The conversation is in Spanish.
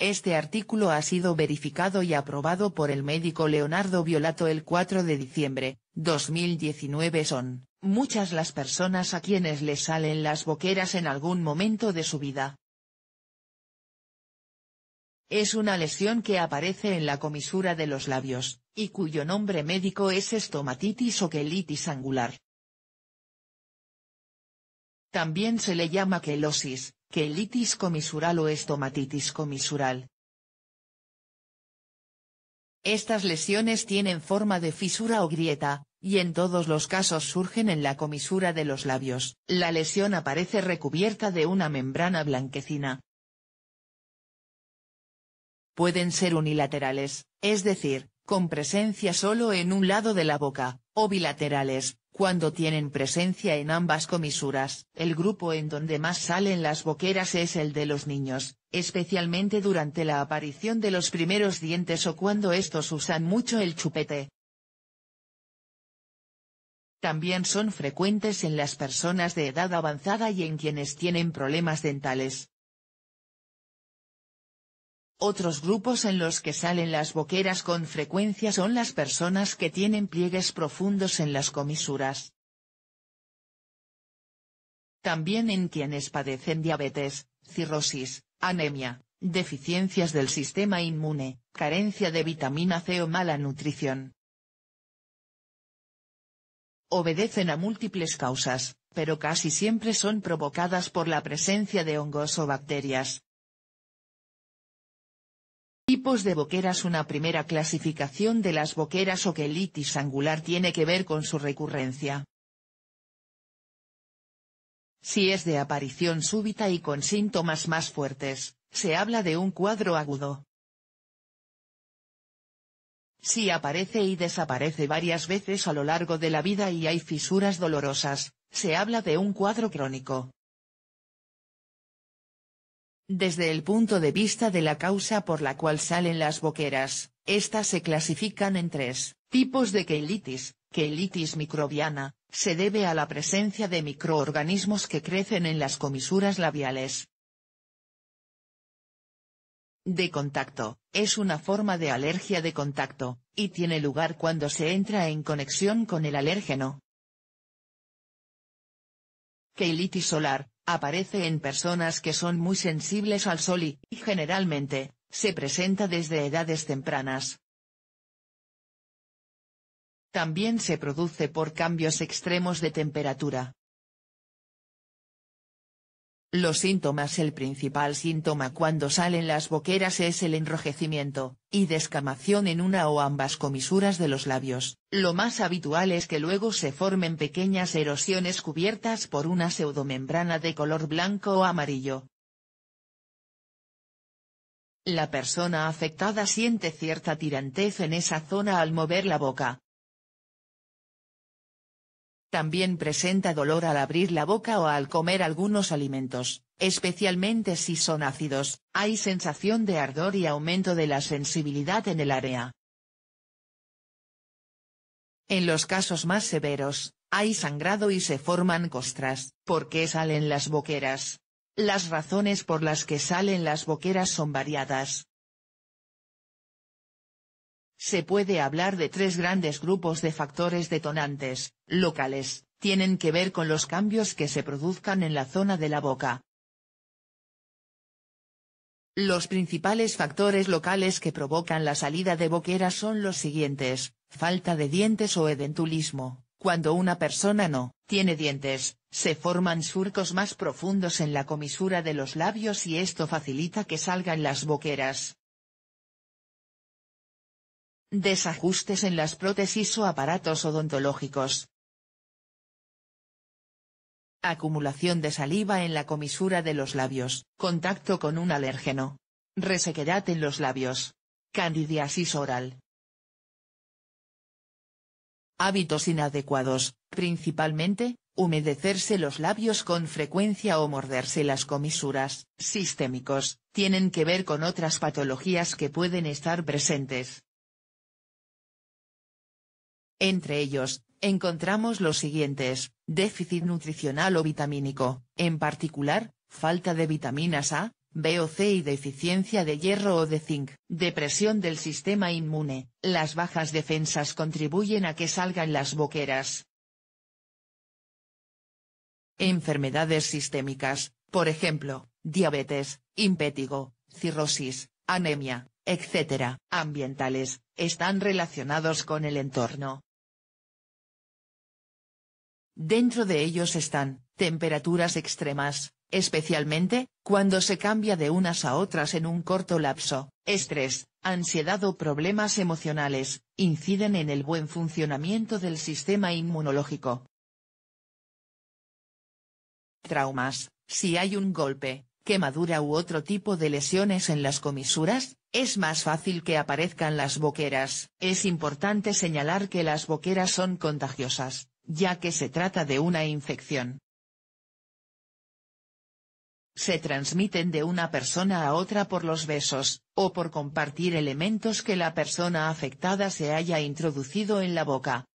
Este artículo ha sido verificado y aprobado por el médico Leonardo Violato el 4 de diciembre, 2019 son, muchas las personas a quienes les salen las boqueras en algún momento de su vida. Es una lesión que aparece en la comisura de los labios, y cuyo nombre médico es estomatitis o quelitis angular. También se le llama quelosis, Quelitis comisural o estomatitis comisural. Estas lesiones tienen forma de fisura o grieta, y en todos los casos surgen en la comisura de los labios. La lesión aparece recubierta de una membrana blanquecina. Pueden ser unilaterales, es decir, con presencia solo en un lado de la boca, o bilaterales, cuando tienen presencia en ambas comisuras. El grupo en donde más salen las boqueras es el de los niños, especialmente durante la aparición de los primeros dientes o cuando estos usan mucho el chupete. También son frecuentes en las personas de edad avanzada y en quienes tienen problemas dentales. Otros grupos en los que salen las boqueras con frecuencia son las personas que tienen pliegues profundos en las comisuras. También en quienes padecen diabetes, cirrosis, anemia, deficiencias del sistema inmune, carencia de vitamina C o mala nutrición. Obedecen a múltiples causas, pero casi siempre son provocadas por la presencia de hongos o bacterias, Tipos de boqueras Una primera clasificación de las boqueras o quelitis angular tiene que ver con su recurrencia. Si es de aparición súbita y con síntomas más fuertes, se habla de un cuadro agudo. Si aparece y desaparece varias veces a lo largo de la vida y hay fisuras dolorosas, se habla de un cuadro crónico. Desde el punto de vista de la causa por la cual salen las boqueras, estas se clasifican en tres tipos de queilitis. Queilitis microbiana, se debe a la presencia de microorganismos que crecen en las comisuras labiales. De contacto, es una forma de alergia de contacto, y tiene lugar cuando se entra en conexión con el alérgeno. Queilitis solar, Aparece en personas que son muy sensibles al sol y, generalmente, se presenta desde edades tempranas. También se produce por cambios extremos de temperatura. Los síntomas El principal síntoma cuando salen las boqueras es el enrojecimiento, y descamación en una o ambas comisuras de los labios. Lo más habitual es que luego se formen pequeñas erosiones cubiertas por una pseudomembrana de color blanco o amarillo. La persona afectada siente cierta tirantez en esa zona al mover la boca, también presenta dolor al abrir la boca o al comer algunos alimentos, especialmente si son ácidos, hay sensación de ardor y aumento de la sensibilidad en el área. En los casos más severos, hay sangrado y se forman costras, porque salen las boqueras. Las razones por las que salen las boqueras son variadas, se puede hablar de tres grandes grupos de factores detonantes, locales, tienen que ver con los cambios que se produzcan en la zona de la boca. Los principales factores locales que provocan la salida de boquera son los siguientes, falta de dientes o edentulismo, cuando una persona no tiene dientes, se forman surcos más profundos en la comisura de los labios y esto facilita que salgan las boqueras. Desajustes en las prótesis o aparatos odontológicos. Acumulación de saliva en la comisura de los labios, contacto con un alérgeno. Resequedad en los labios. Candidiasis oral. Hábitos inadecuados, principalmente, humedecerse los labios con frecuencia o morderse las comisuras, sistémicos, tienen que ver con otras patologías que pueden estar presentes. Entre ellos, encontramos los siguientes, déficit nutricional o vitamínico, en particular, falta de vitaminas A, B o C y deficiencia de hierro o de zinc. Depresión del sistema inmune, las bajas defensas contribuyen a que salgan las boqueras. Enfermedades sistémicas, por ejemplo, diabetes, impétigo, cirrosis, anemia, etc. Ambientales, están relacionados con el entorno, Dentro de ellos están, temperaturas extremas, especialmente, cuando se cambia de unas a otras en un corto lapso, estrés, ansiedad o problemas emocionales, inciden en el buen funcionamiento del sistema inmunológico. Traumas, si hay un golpe, quemadura u otro tipo de lesiones en las comisuras, es más fácil que aparezcan las boqueras. Es importante señalar que las boqueras son contagiosas, ya que se trata de una infección. Se transmiten de una persona a otra por los besos, o por compartir elementos que la persona afectada se haya introducido en la boca,